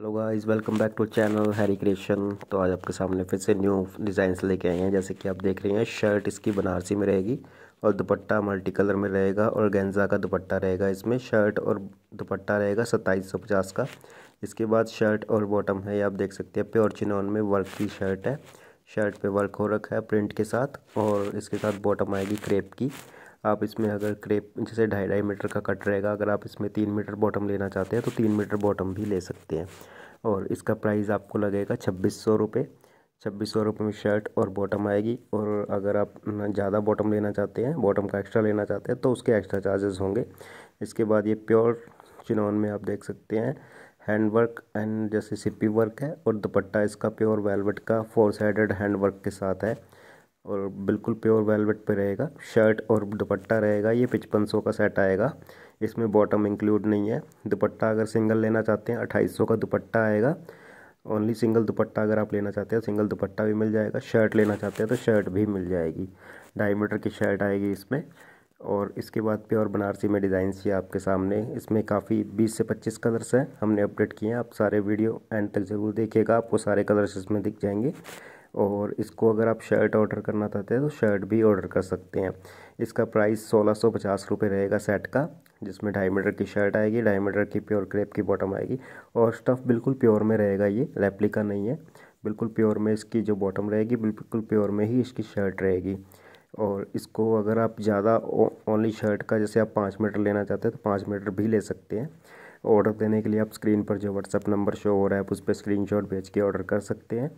hello guys welcome back to channel Harry creation तो आज आपके सामने फिर से न्यू डिज़ाइंस लेके आए हैं जैसे कि आप देख रहे हैं शर्ट इसकी बनारसी में रहेगी और दुपट्टा मल्टी कलर में रहेगा और गेंजा का दुपट्टा रहेगा इसमें शर्ट और दुपट्टा रहेगा सत्ताईस सौ पचास का इसके बाद शर्ट और बॉटम है आप देख सकते हैं प्योर चिनोन में वर्क की शर्ट है शर्ट पर वर्क हो रखा है प्रिंट के साथ और इसके साथ बॉटम आएगी क्रेप की आप इसमें अगर क्रेप जैसे ढाई ढाई मीटर का कट रहेगा अगर आप इसमें तीन मीटर बॉटम लेना चाहते हैं तो तीन मीटर बॉटम भी ले सकते हैं और इसका प्राइस आपको लगेगा छब्बीस सौ रुपये छब्बीस सौ रुपये में शर्ट और बॉटम आएगी और अगर आप ज़्यादा बॉटम लेना चाहते हैं बॉटम का एक्स्ट्रा लेना चाहते हैं तो उसके एक्स्ट्रा चार्जेस होंगे इसके बाद ये प्योर चिनौन में आप देख सकते हैं हैंड वर्क एंड जैसे सिपी वर्क है और दुपट्टा इसका प्योर वेलवेट का फोर साइडेड हैंड वर्क के साथ है और बिल्कुल प्योर वेलवेट पे रहेगा शर्ट और दुपट्टा रहेगा ये पचपन सौ का सेट आएगा इसमें बॉटम इंक्लूड नहीं है दुपट्टा अगर सिंगल लेना चाहते हैं अट्ठाईस सौ का दुपट्टा आएगा ओनली सिंगल दुपट्टा अगर आप लेना चाहते हैं सिंगल दुपट्टा भी मिल जाएगा शर्ट लेना चाहते हैं तो शर्ट भी मिल जाएगी डायमीटर की शर्ट आएगी इसमें और इसके बाद प्योर बनारसी में डिज़ाइन ये आपके सामने इसमें काफ़ी 20 से 25 कलर्स हैं हमने अपडेट किए हैं आप सारे वीडियो एंड तक ज़रूर देखिएगा आपको सारे कलर्स इसमें दिख जाएंगे और इसको अगर आप शर्ट ऑर्डर करना चाहते हैं तो शर्ट भी ऑर्डर कर सकते हैं इसका प्राइस सोलह सौ पचास रुपये रहेगा सेट का जिसमें ढाई मीटर की शर्ट आएगी ढाई मीटर की प्योर क्रेप की बॉटम आएगी और स्टफ़ बिल्कुल प्योर में रहेगा ये रेप्लिका नहीं है बिल्कुल प्योर में इसकी जो बॉटम रहेगी बिल्कुल प्योर में ही इसकी शर्ट रहेगी और इसको अगर आप ज़्यादा ओनली शर्ट का जैसे आप पाँच मीटर लेना चाहते हैं तो पाँच मीटर भी ले सकते हैं ऑर्डर देने के लिए आप स्क्रीन पर जो व्हाट्सअप नंबर शो हो रहा है उस पर स्क्रीन भेज के ऑर्डर कर सकते हैं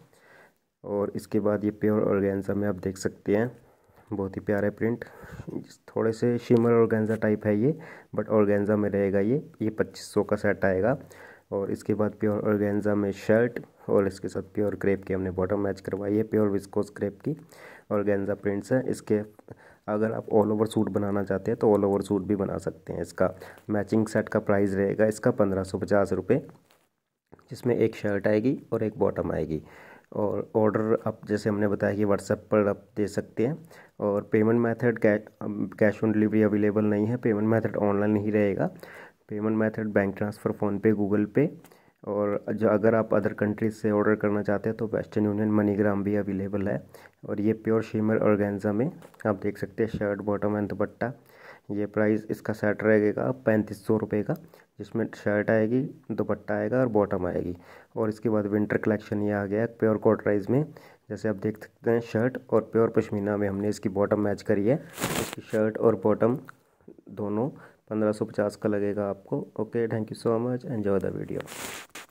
और इसके बाद ये प्योर ऑर्गेन्जा में आप देख सकते हैं बहुत ही प्यारा प्रिंट थोड़े से शिमर ऑर्गेन्जा टाइप है ये बट ऑर्गेन्जा में रहेगा ये ये पच्चीस सौ का सेट आएगा और इसके बाद प्योर ऑर्गेन्जा में शर्ट और इसके साथ प्योर क्रेप की हमने बॉटम मैच करवाई है प्योर विस्कोस क्रेप की ऑर्गेन्जा प्रिंट्स है इसके अगर आप ऑल ओवर सूट बनाना चाहते हैं तो ऑल ओवर सूट भी बना सकते हैं इसका मैचिंग सेट का प्राइस रहेगा इसका पंद्रह सौ पचास रुपये जिसमें एक शर्ट आएगी और एक बॉटम आएगी और ऑर्डर आप जैसे हमने बताया कि व्हाट्सएप पर आप दे सकते हैं और payment method cash on delivery available नहीं है पेमेंट मेथड ऑनलाइन ही रहेगा payment method bank transfer PhonePe Google Pay और जो अगर आप अदर कंट्रीज से ऑर्डर करना चाहते हैं तो वेस्टर्न यूनियन मनीग्राम भी अवेलेबल है और ये प्योर शीमर और में आप देख सकते हैं शर्ट बॉटम एंड दुपट्टा ये प्राइस इसका सेट रहेगा पैंतीस सौ रुपये का जिसमें शर्ट आएगी दुपट्टा आएगा और बॉटम आएगी और इसके बाद विंटर कलेक्शन ये आ गया है प्योर कॉटराइज में जैसे आप देख सकते हैं शर्ट और प्योर पश्मीना में हमने इसकी बॉटम मैच करी है इसकी शर्ट और बॉटम दोनों पंद्रह सौ पचास का लगेगा आपको okay thank you so much enjoy the video